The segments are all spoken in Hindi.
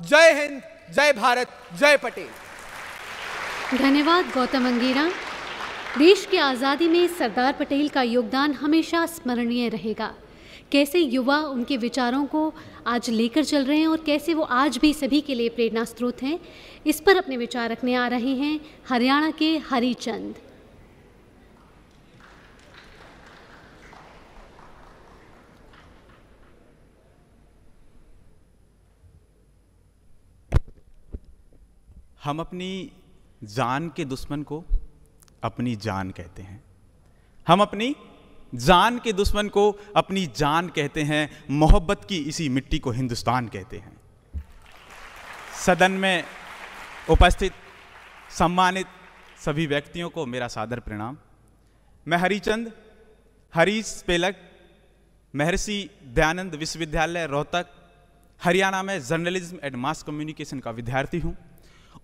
जय हिंद जय भारत जय पटेल धन्यवाद गौतम अंगेरा देश की आज़ादी में सरदार पटेल का योगदान हमेशा स्मरणीय रहेगा कैसे युवा उनके विचारों को आज लेकर चल रहे हैं और कैसे वो आज भी सभी के लिए प्रेरणा स्रोत हैं इस पर अपने विचार रखने आ रहे हैं हरियाणा के हरिचंद हम अपनी जान के दुश्मन को अपनी जान कहते हैं हम अपनी जान के दुश्मन को अपनी जान कहते हैं मोहब्बत की इसी मिट्टी को हिंदुस्तान कहते हैं सदन में उपस्थित सम्मानित सभी व्यक्तियों को मेरा सादर प्रणाम मैं हरिचंद हरीश पेलक महर्षि दयानंद विश्वविद्यालय रोहतक हरियाणा में जर्नलिज्म एंड मास कम्युनिकेशन का विद्यार्थी हूँ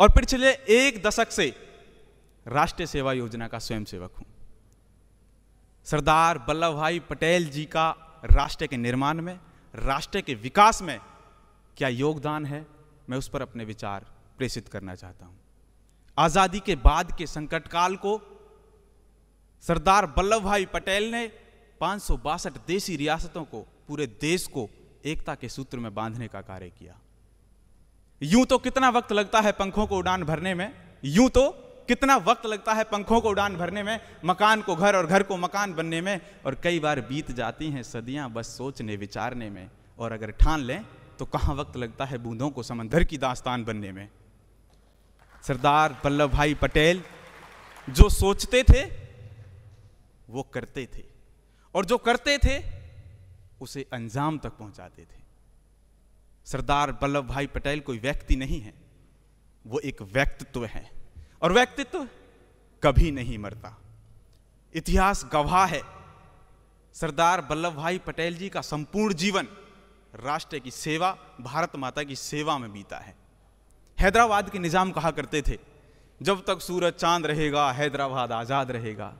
और पिछले एक दशक से राष्ट्रीय सेवा योजना का स्वयं सेवक हूं सरदार वल्लभ भाई पटेल जी का राष्ट्र के निर्माण में राष्ट्र के विकास में क्या योगदान है मैं उस पर अपने विचार प्रेषित करना चाहता हूं आजादी के बाद के संकट काल को सरदार वल्लभ भाई पटेल ने पांच देशी रियासतों को पूरे देश को एकता के सूत्र में बांधने का कार्य किया यूं तो कितना वक्त लगता है पंखों को उड़ान भरने में यूं तो कितना वक्त लगता है पंखों को उड़ान भरने में मकान को घर और घर को मकान बनने में और कई बार बीत जाती हैं सदियां बस सोचने विचारने में और अगर ठान लें तो कहाँ वक्त लगता है बूंदों को समंदर की दास्तान बनने में सरदार वल्लभ भाई पटेल जो सोचते थे वो करते थे और जो करते थे उसे अंजाम तक पहुंचाते थे सरदार वल्लभ भाई पटेल कोई व्यक्ति नहीं है वो एक व्यक्तित्व है और व्यक्तित्व कभी नहीं मरता इतिहास गवाह है सरदार वल्लभ भाई पटेल जी का संपूर्ण जीवन राष्ट्र की सेवा भारत माता की सेवा में बीता है हैदराबाद के निज़ाम कहा करते थे जब तक सूरज चांद रहेगा हैदराबाद आज़ाद रहेगा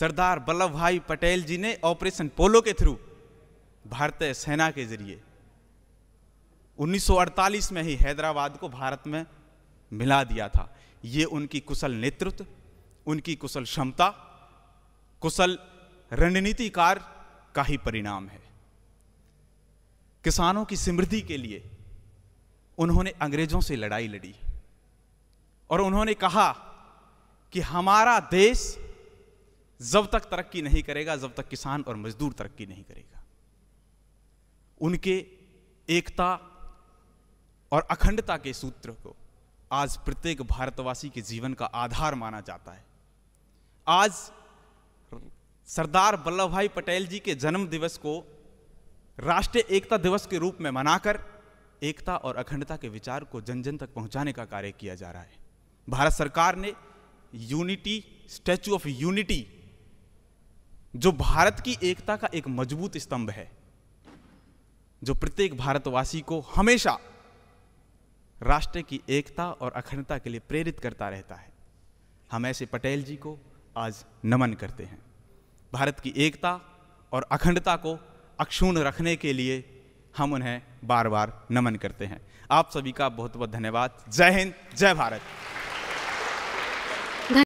सरदार वल्लभ भाई पटेल जी ने ऑपरेशन पोलो के थ्रू भारतीय सेना के जरिए 1948 में ही हैदराबाद को भारत में मिला दिया था ये उनकी कुशल नेतृत्व उनकी कुशल क्षमता कुशल रणनीतिकार का ही परिणाम है किसानों की समृद्धि के लिए उन्होंने अंग्रेजों से लड़ाई लड़ी और उन्होंने कहा कि हमारा देश जब तक तरक्की नहीं करेगा जब तक किसान और मजदूर तरक्की नहीं करेगा उनके एकता और अखंडता के सूत्र को आज प्रत्येक भारतवासी के जीवन का आधार माना जाता है आज सरदार वल्लभ भाई पटेल जी के जन्म दिवस को राष्ट्रीय एकता दिवस के रूप में मनाकर एकता और अखंडता के विचार को जन जन तक पहुंचाने का कार्य किया जा रहा है भारत सरकार ने यूनिटी स्टैचू ऑफ यूनिटी जो भारत की एकता का एक मजबूत स्तंभ है जो प्रत्येक भारतवासी को हमेशा राष्ट्र की एकता और अखंडता के लिए प्रेरित करता रहता है हम ऐसे पटेल जी को आज नमन करते हैं भारत की एकता और अखंडता को अक्षुण रखने के लिए हम उन्हें बार बार नमन करते हैं आप सभी का बहुत बहुत धन्यवाद जय हिंद जय भारत